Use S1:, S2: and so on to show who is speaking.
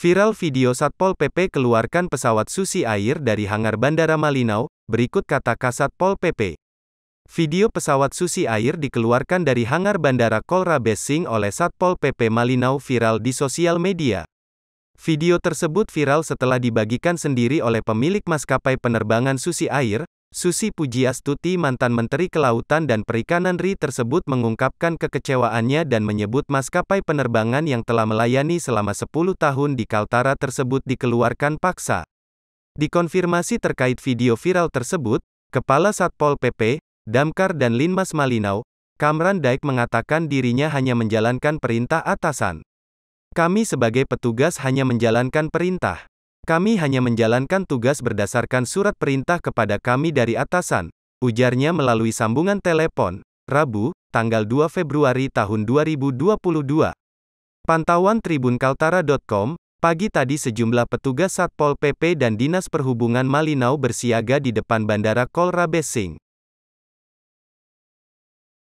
S1: Viral video Satpol PP keluarkan pesawat Susi Air dari hangar Bandara Malinau, berikut kata Kasat Pol PP. Video pesawat Susi Air dikeluarkan dari hangar Bandara Kolra Besing oleh Satpol PP Malinau viral di sosial media. Video tersebut viral setelah dibagikan sendiri oleh pemilik maskapai penerbangan Susi Air, Susi Pujiastuti mantan Menteri Kelautan dan Perikanan RI tersebut mengungkapkan kekecewaannya dan menyebut maskapai penerbangan yang telah melayani selama 10 tahun di Kaltara tersebut dikeluarkan paksa. Dikonfirmasi terkait video viral tersebut, Kepala Satpol PP, Damkar dan Linmas Malinau, Kamran Daik mengatakan dirinya hanya menjalankan perintah atasan. Kami sebagai petugas hanya menjalankan perintah. Kami hanya menjalankan tugas berdasarkan surat perintah kepada kami dari atasan, ujarnya melalui sambungan telepon, Rabu, tanggal 2 Februari tahun 2022. Pantauan Tribun Kaltara.com, pagi tadi sejumlah petugas Satpol PP dan Dinas Perhubungan Malinau bersiaga di depan Bandara Kolrabesing.